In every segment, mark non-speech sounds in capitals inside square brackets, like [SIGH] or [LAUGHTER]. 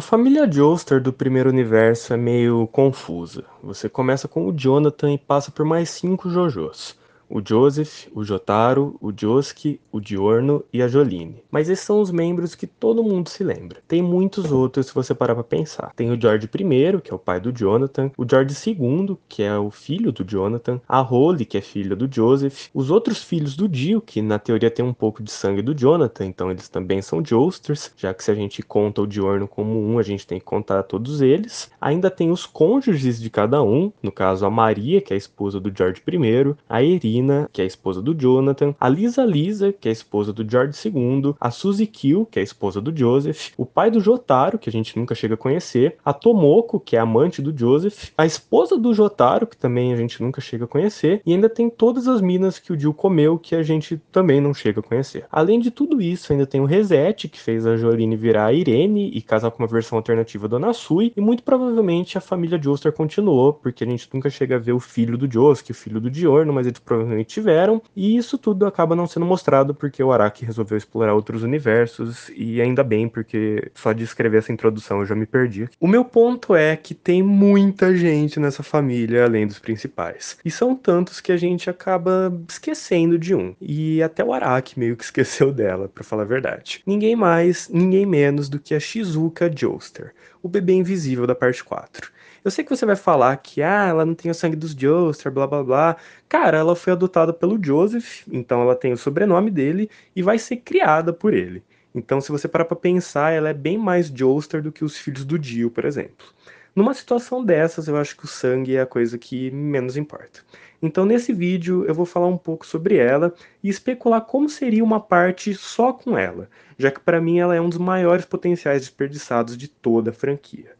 A família Joestar do primeiro universo é meio confusa. Você começa com o Jonathan e passa por mais cinco Jojos o Joseph, o Jotaro, o Joski, o Diorno e a Joline. Mas esses são os membros que todo mundo se lembra. Tem muitos outros se você parar para pensar. Tem o George I, que é o pai do Jonathan, o George II, que é o filho do Jonathan, a Holly, que é filha do Joseph, os outros filhos do Dio, que na teoria tem um pouco de sangue do Jonathan, então eles também são Joesters, já que se a gente conta o Diorno como um, a gente tem que contar todos eles. Ainda tem os cônjuges de cada um, no caso a Maria, que é a esposa do George I, a Irina Regina, que é a esposa do Jonathan, a Lisa Lisa, que é a esposa do George II, a Suzy Kill, que é a esposa do Joseph, o pai do Jotaro, que a gente nunca chega a conhecer, a Tomoko, que é amante do Joseph, a esposa do Jotaro, que também a gente nunca chega a conhecer, e ainda tem todas as minas que o Jill comeu, que a gente também não chega a conhecer. Além de tudo isso, ainda tem o Reset, que fez a Jolene virar a Irene e casar com uma versão alternativa da Nasui, e muito provavelmente a família Joestar continuou, porque a gente nunca chega a ver o filho do Joseph, o filho do Diorno, mas eles provavelmente provavelmente tiveram, e isso tudo acaba não sendo mostrado porque o Araki resolveu explorar outros universos, e ainda bem, porque só de escrever essa introdução eu já me perdi. O meu ponto é que tem muita gente nessa família além dos principais, e são tantos que a gente acaba esquecendo de um, e até o Araki meio que [LAUGHS] esqueceu dela, para falar a verdade. Ninguém mais, ninguém menos do que a Shizuka Jolster o bebê invisível da parte 4. Eu sei que você vai falar que ah, ela não tem o sangue dos Joestar, blá blá blá. Cara, ela foi adotada pelo Joseph, então ela tem o sobrenome dele e vai ser criada por ele. Então, se você parar para pensar, ela é bem mais Joestar do que os filhos do Dio, por exemplo. Numa situação dessas, eu acho que o sangue é a coisa que menos importa. Então, nesse vídeo, eu vou falar um pouco sobre ela e especular como seria uma parte só com ela, já que para mim ela é um dos maiores potenciais desperdiçados de toda a franquia.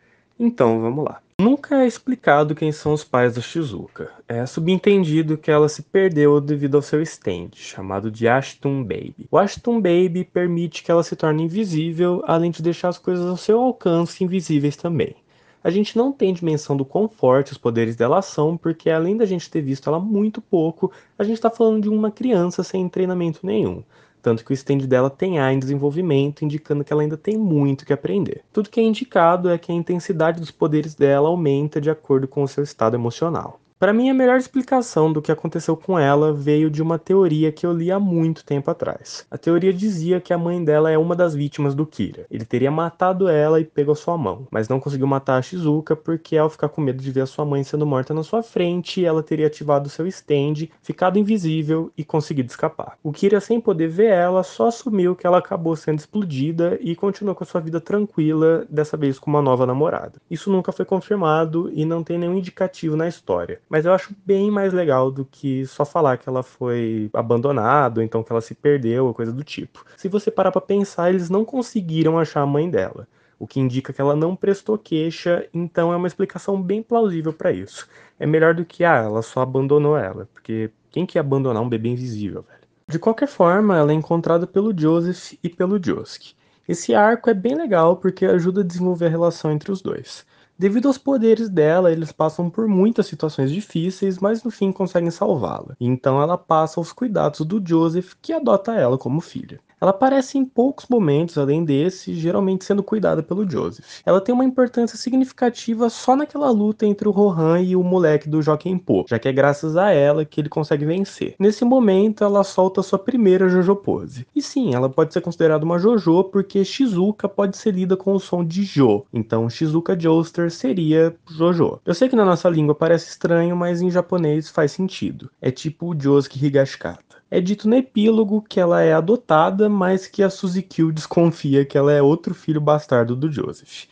Então, vamos lá. Nunca é explicado quem são os pais da Shizuka. É subentendido que ela se perdeu devido ao seu stand, chamado de Ashton Baby. O Ashton Baby permite que ela se torne invisível, além de deixar as coisas ao seu alcance invisíveis também. A gente não tem dimensão do quão forte os poderes dela são, porque além da gente ter visto ela muito pouco, a gente está falando de uma criança sem treinamento nenhum tanto que o stand dela tem A em desenvolvimento, indicando que ela ainda tem muito que aprender. Tudo que é indicado é que a intensidade dos poderes dela aumenta de acordo com o seu estado emocional. Para mim, a melhor explicação do que aconteceu com ela veio de uma teoria que eu li há muito tempo atrás. A teoria dizia que a mãe dela é uma das vítimas do Kira. Ele teria matado ela e pegou a sua mão, mas não conseguiu matar a Shizuka porque, ao ficar com medo de ver a sua mãe sendo morta na sua frente, ela teria ativado seu stand, ficado invisível e conseguido escapar. O Kira, sem poder ver ela, só assumiu que ela acabou sendo explodida e continuou com a sua vida tranquila, dessa vez com uma nova namorada. Isso nunca foi confirmado e não tem nenhum indicativo na história. Mas eu acho bem mais legal do que só falar que ela foi abandonada, ou então que ela se perdeu, ou coisa do tipo. Se você parar pra pensar, eles não conseguiram achar a mãe dela o que indica que ela não prestou queixa, então é uma explicação bem plausível para isso. É melhor do que, ah, ela só abandonou ela, porque quem quer abandonar um bebê invisível, velho? De qualquer forma, ela é encontrada pelo Joseph e pelo Josk. Esse arco é bem legal porque ajuda a desenvolver a relação entre os dois. Devido aos poderes dela, eles passam por muitas situações difíceis, mas no fim conseguem salvá-la. Então ela passa aos cuidados do Joseph, que adota ela como filha. Ela aparece em poucos momentos além desse, geralmente sendo cuidada pelo Joseph. Ela tem uma importância significativa só naquela luta entre o Rohan e o moleque do Joaquim Po, já que é graças a ela que ele consegue vencer. Nesse momento, ela solta sua primeira Jojo Pose. E sim, ela pode ser considerada uma Jojo porque Shizuka pode ser lida com o som de Jo, então Shizuka Joester seria Jojo. Eu sei que na nossa língua parece estranho, mas em japonês faz sentido. É tipo o Josuke Higashikata. É dito no epílogo que ela é adotada, mas que a Suzy Q desconfia que ela é outro filho bastardo do Joseph.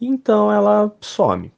Então ela some.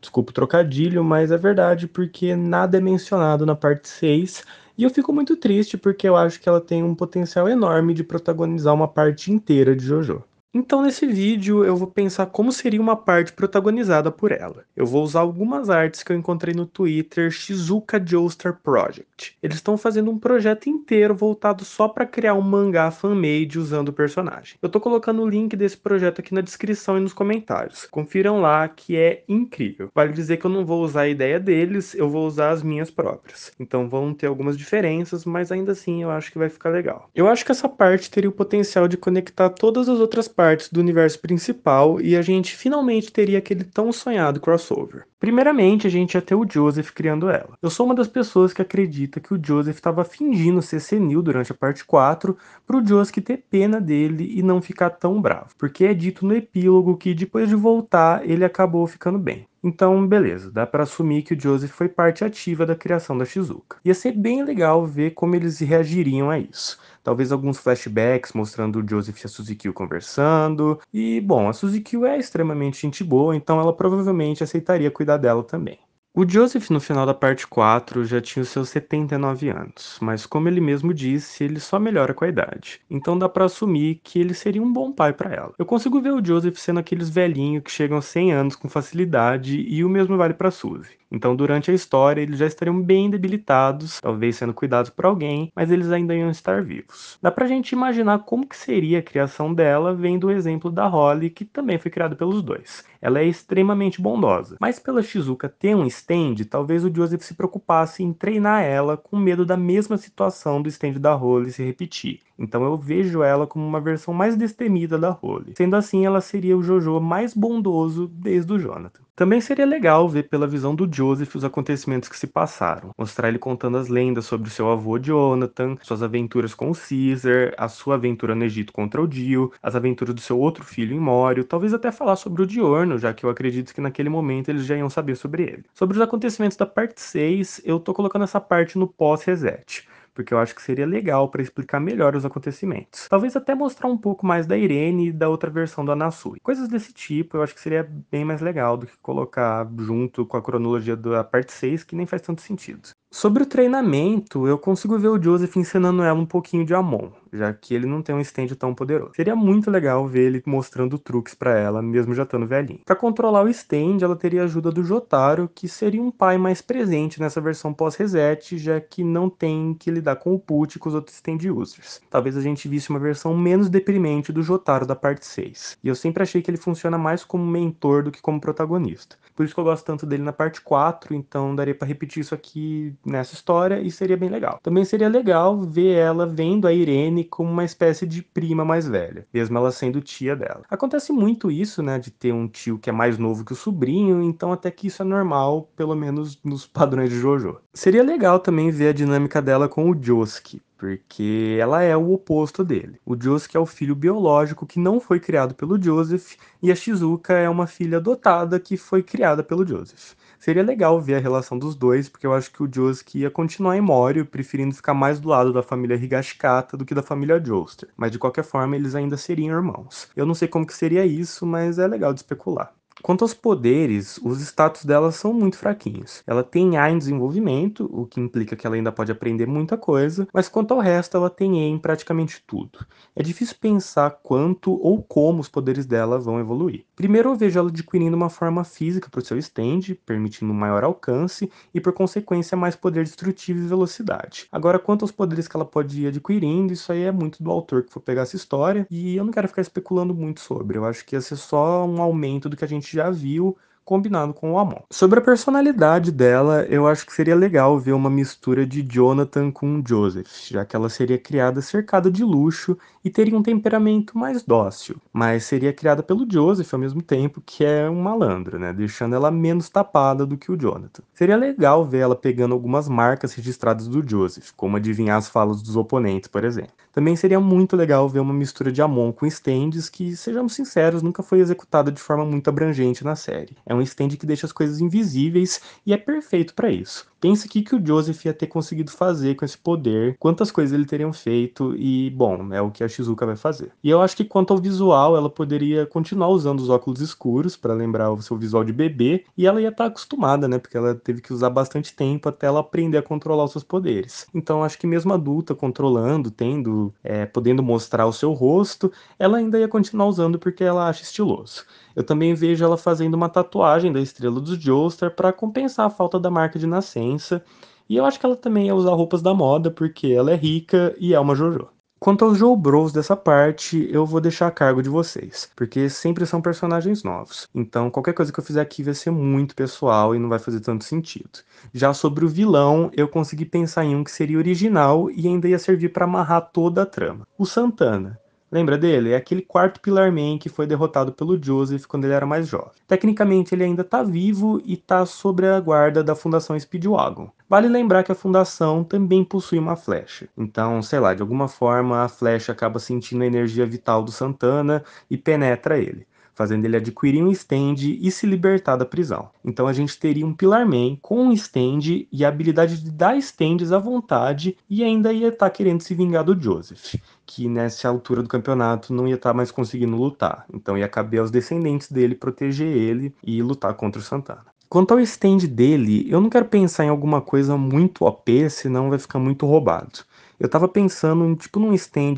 Desculpa o trocadilho, mas é verdade porque nada é mencionado na parte 6 e eu fico muito triste porque eu acho que ela tem um potencial enorme de protagonizar uma parte inteira de JoJo. Então, nesse vídeo, eu vou pensar como seria uma parte protagonizada por ela. Eu vou usar algumas artes que eu encontrei no Twitter Shizuka Joestar Project. Eles estão fazendo um projeto inteiro voltado só para criar um mangá fan-made usando o personagem. Eu tô colocando o link desse projeto aqui na descrição e nos comentários. Confiram lá que é incrível. Vale dizer que eu não vou usar a ideia deles, eu vou usar as minhas próprias. Então vão ter algumas diferenças, mas ainda assim eu acho que vai ficar legal. Eu acho que essa parte teria o potencial de conectar todas as outras partes do universo principal e a gente finalmente teria aquele tão sonhado crossover. Primeiramente, a gente ia ter o Joseph criando ela. Eu sou uma das pessoas que acredita que o Joseph estava fingindo ser senil durante a parte 4 para o Joseph ter pena dele e não ficar tão bravo, porque é dito no epílogo que depois de voltar ele acabou ficando bem. Então, beleza, dá para assumir que o Joseph foi parte ativa da criação da Shizuka. Ia ser bem legal ver como eles reagiriam a isso. Talvez alguns flashbacks mostrando o Joseph e a Suzy conversando. E, bom, a Suzy é extremamente gente boa, então ela provavelmente aceitaria cuidar dela também. O Joseph, no final da parte 4, já tinha os seus 79 anos, mas como ele mesmo disse, ele só melhora com a idade. Então dá para assumir que ele seria um bom pai para ela. Eu consigo ver o Joseph sendo aqueles velhinhos que chegam aos 100 anos com facilidade e o mesmo vale para Suzy. Então, durante a história, eles já estariam bem debilitados, talvez sendo cuidados por alguém, mas eles ainda iam estar vivos. Dá pra gente imaginar como que seria a criação dela, vendo o exemplo da Holly, que também foi criada pelos dois. Ela é extremamente bondosa, mas pela Shizuka ter um stand, talvez o Joseph se preocupasse em treinar ela com medo da mesma situação do stand da Holly se repetir. Então eu vejo ela como uma versão mais destemida da Holly. Sendo assim, ela seria o Jojo mais bondoso desde o Jonathan. Também seria legal ver pela visão do Joseph os acontecimentos que se passaram, mostrar ele contando as lendas sobre o seu avô Jonathan, suas aventuras com o Caesar, a sua aventura no Egito contra o Dio, as aventuras do seu outro filho em Mório, talvez até falar sobre o Diorno, já que eu acredito que naquele momento eles já iam saber sobre ele. Sobre os acontecimentos da parte 6, eu tô colocando essa parte no pós-reset porque eu acho que seria legal para explicar melhor os acontecimentos. Talvez até mostrar um pouco mais da Irene e da outra versão da Nasui. Coisas desse tipo eu acho que seria bem mais legal do que colocar junto com a cronologia da parte 6, que nem faz tanto sentido. Sobre o treinamento, eu consigo ver o Joseph ensinando ela um pouquinho de Amon, já que ele não tem um stand tão poderoso. Seria muito legal ver ele mostrando truques para ela, mesmo já estando velhinho. Para controlar o stand, ela teria a ajuda do Jotaro, que seria um pai mais presente nessa versão pós-reset, já que não tem que lidar com o put e com os outros stand users. Talvez a gente visse uma versão menos deprimente do Jotaro da parte 6. E eu sempre achei que ele funciona mais como mentor do que como protagonista. Por isso que eu gosto tanto dele na parte 4, então daria para repetir isso aqui nessa história e seria bem legal. Também seria legal ver ela vendo a Irene como uma espécie de prima mais velha, mesmo ela sendo tia dela. Acontece muito isso, né, de ter um tio que é mais novo que o sobrinho, então até que isso é normal, pelo menos nos [LAUGHS] padrões de JoJo. Seria legal também ver a dinâmica dela com o Josuke, porque ela é o oposto dele. O Josuke é o filho biológico que não foi criado pelo Joseph e a Shizuka é uma filha adotada que foi criada pelo Joseph. Seria legal ver a relação dos dois, porque eu acho que o Josuke ia continuar em Mori, preferindo ficar mais do lado da família Higashikata do que da família Joestar. Mas de qualquer forma, eles ainda seriam irmãos. Eu não sei como que seria isso, mas é legal de especular. Quanto aos poderes, os status dela são muito fraquinhos. Ela tem A em desenvolvimento, o que implica que ela ainda pode aprender muita coisa, mas quanto ao resto, ela tem E em praticamente tudo. É difícil pensar quanto ou como os poderes dela vão evoluir. Primeiro, eu vejo ela adquirindo uma forma física para o seu stand, permitindo maior alcance e, por consequência, mais poder destrutivo e velocidade. Agora, quanto aos poderes que ela pode ir adquirindo, isso aí é muito do autor que for pegar essa história, e eu não quero ficar especulando muito sobre. Eu acho que ia ser só um aumento do que a gente gente já viu combinado com o Amon. Sobre a personalidade dela, eu acho que seria legal ver uma mistura de Jonathan com Joseph, já que ela seria criada cercada de luxo e teria um temperamento mais dócil, mas seria criada pelo Joseph ao mesmo tempo, que é um malandro, né, deixando ela menos tapada do que o Jonathan. Seria legal ver ela pegando algumas marcas registradas do Joseph, como adivinhar as falas dos oponentes, por exemplo. Também seria muito legal ver uma mistura de Amon com Stendes, que, sejamos sinceros, nunca foi executada de forma muito abrangente na série. É um um então, stand que deixa as coisas invisíveis e é perfeito para isso. Pensa aqui que o Joseph ia ter conseguido fazer com esse poder, quantas coisas ele teriam feito e, bom, é o que a Shizuka vai fazer. E eu acho que quanto ao visual, ela poderia continuar usando os óculos escuros para lembrar o seu visual de bebê e ela ia estar tá acostumada, né? Porque ela teve que usar bastante tempo até ela aprender a controlar os seus poderes. Então acho que mesmo adulta, controlando, tendo, é, podendo mostrar o seu rosto, ela ainda ia continuar usando porque ela acha estiloso. Eu também vejo ela fazendo uma tatuagem tatuagem da estrela dos Joestar para compensar a falta da marca de nascença. E eu acho que ela também ia usar roupas da moda, porque ela é rica e é uma Jojo. Quanto aos Joe Bros dessa parte, eu vou deixar a cargo de vocês, porque sempre são personagens novos. Então, qualquer coisa que eu fizer aqui vai ser muito pessoal e não vai fazer tanto sentido. Já sobre o vilão, eu consegui pensar em um que seria original e ainda ia servir para amarrar toda a trama. O Santana. Lembra dele? É aquele quarto Pilar Man que foi derrotado pelo Joseph quando ele era mais jovem. Tecnicamente, ele ainda está vivo e está sobre a guarda da Fundação Speedwagon. Vale lembrar que a Fundação também possui uma flecha. Então, sei lá, de alguma forma a flecha acaba sentindo a energia vital do Santana e penetra ele fazendo ele adquirir um stand e se libertar da prisão. Então a gente teria um man com um stand e a habilidade de dar stands à vontade e ainda ia estar tá querendo se vingar do Joseph, que nessa altura do campeonato não ia estar tá mais conseguindo lutar. Então ia caber aos descendentes dele proteger ele e lutar contra o Santana. Quanto ao stand dele, eu não quero pensar em alguma coisa muito OP, senão vai ficar muito roubado. Eu tava pensando em tipo num stand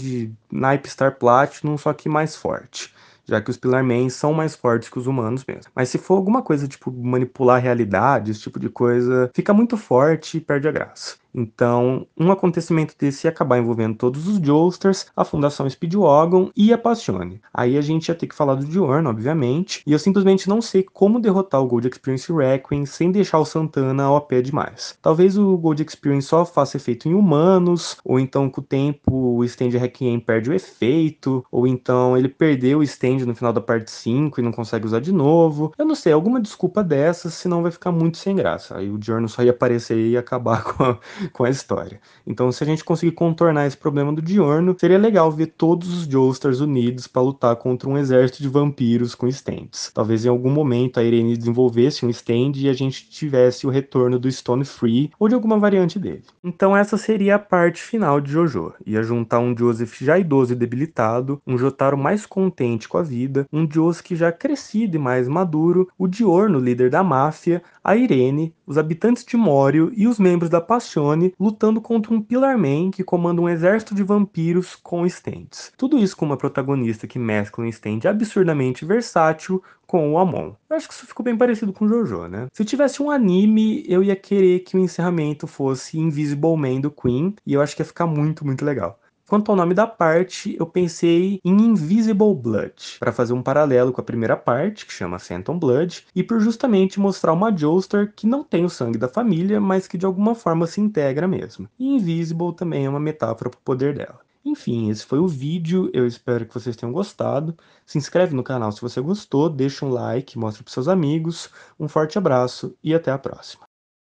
Nipe Star Platinum, só que mais forte já que os Pilar Men são mais fortes que os humanos mesmo. Mas se for alguma coisa tipo manipular a realidade, esse tipo de coisa, fica muito forte e perde a graça. Então, um acontecimento desse ia acabar envolvendo todos os Joesters, a Fundação Speedwagon e a Passione. Aí a gente ia ter que falar do Diorno, obviamente, e eu simplesmente não sei como derrotar o Gold Experience Requiem sem deixar o Santana OP demais. Talvez o Gold Experience só faça efeito em humanos, ou então com o tempo o Stand Requiem perde o efeito, ou então ele perdeu o Stand no final da parte 5 e não consegue usar de novo. Eu não sei, alguma desculpa dessas, senão vai ficar muito sem graça. Aí o Diorno só ia aparecer e ia acabar [LAUGHS] com a [LAUGHS] com a história. Então, se a gente conseguir contornar esse problema do Diorno, seria legal ver todos os Joestars unidos para lutar contra um exército de vampiros com stands. Talvez em algum momento a Irene desenvolvesse um stand e a gente tivesse o retorno do Stone Free ou de alguma variante dele. Então, essa seria a parte final de Jojo. Ia juntar um Joseph já idoso e debilitado, um Jotaro mais contente com a vida, um que já crescido e mais maduro, o Diorno, líder da máfia, a Irene, os habitantes de Mório e os membros da Paixão lutando contra um Man que comanda um exército de vampiros com estentes. Tudo isso com uma protagonista que mescla um estende absurdamente versátil com o Amon. Eu acho que isso ficou bem parecido com Jojo, né? Se tivesse um anime, eu ia querer que o encerramento fosse Invisible Man do Queen, e eu acho que ia ficar muito, muito legal. Quanto ao nome da parte, eu pensei em Invisible Blood, para fazer um paralelo com a primeira parte, que chama Phantom Blood, e por justamente mostrar uma Joestar que não tem o sangue da família, mas que de alguma forma se integra mesmo. E Invisible também é uma metáfora para o poder dela. Enfim, esse foi o vídeo, eu espero que vocês tenham gostado. Se inscreve no canal se você gostou, deixa um like, mostra para seus amigos. Um forte abraço e até a próxima.